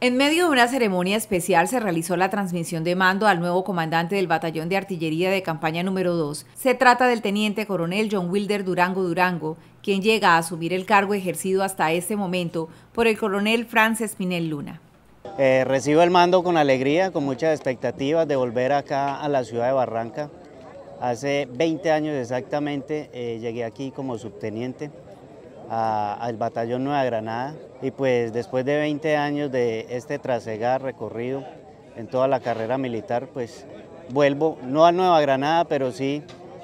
En medio de una ceremonia especial se realizó la transmisión de mando al nuevo comandante del Batallón de Artillería de Campaña número 2. Se trata del teniente coronel John Wilder Durango Durango, quien llega a asumir el cargo ejercido hasta este momento por el coronel Francis Pinel Luna. Eh, recibo el mando con alegría, con muchas expectativas de volver acá a la ciudad de Barranca. Hace 20 años exactamente eh, llegué aquí como subteniente al Batallón Nueva Granada y pues después de 20 años de este trasegar recorrido en toda la carrera militar, pues vuelvo, no a Nueva Granada, pero sí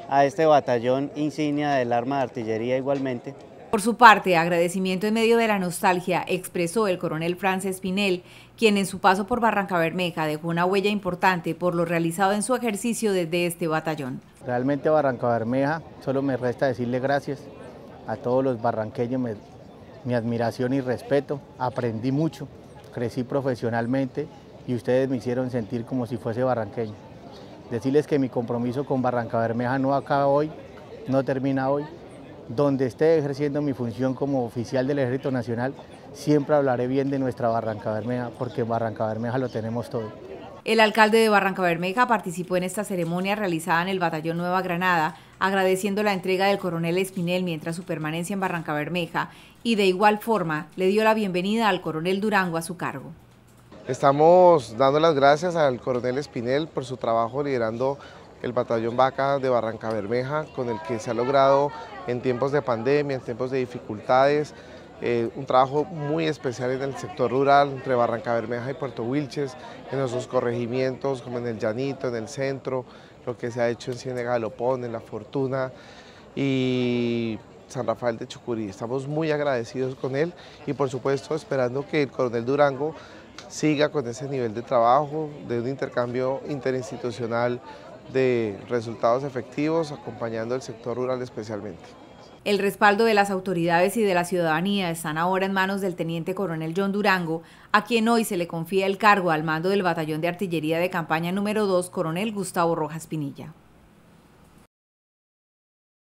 a este batallón insignia del arma de artillería igualmente. Por su parte, agradecimiento en medio de la nostalgia expresó el coronel Francis Pinel, quien en su paso por Barranca Bermeja dejó una huella importante por lo realizado en su ejercicio desde este batallón. Realmente Barranca Bermeja, solo me resta decirle gracias a todos los barranqueños mi admiración y respeto. Aprendí mucho, crecí profesionalmente y ustedes me hicieron sentir como si fuese barranqueño. Decirles que mi compromiso con Barranca Bermeja no acaba hoy, no termina hoy. Donde esté ejerciendo mi función como oficial del Ejército Nacional, siempre hablaré bien de nuestra Barranca Bermeja, porque en Barranca Bermeja lo tenemos todo. El alcalde de Barranca Bermeja participó en esta ceremonia realizada en el Batallón Nueva Granada, agradeciendo la entrega del coronel Espinel mientras su permanencia en Barranca Bermeja y de igual forma le dio la bienvenida al coronel Durango a su cargo. Estamos dando las gracias al coronel Espinel por su trabajo liderando el batallón Vaca de Barranca Bermeja, con el que se ha logrado en tiempos de pandemia, en tiempos de dificultades, eh, un trabajo muy especial en el sector rural, entre Barranca Bermeja y Puerto Wilches, en nuestros corregimientos, como en el Llanito, en el centro, lo que se ha hecho en Ciénega de en La Fortuna y San Rafael de Chucurí. Estamos muy agradecidos con él y por supuesto esperando que el coronel Durango siga con ese nivel de trabajo, de un intercambio interinstitucional de resultados efectivos, acompañando al sector rural especialmente. El respaldo de las autoridades y de la ciudadanía están ahora en manos del teniente coronel John Durango, a quien hoy se le confía el cargo al mando del batallón de artillería de campaña número 2, coronel Gustavo Rojas Pinilla.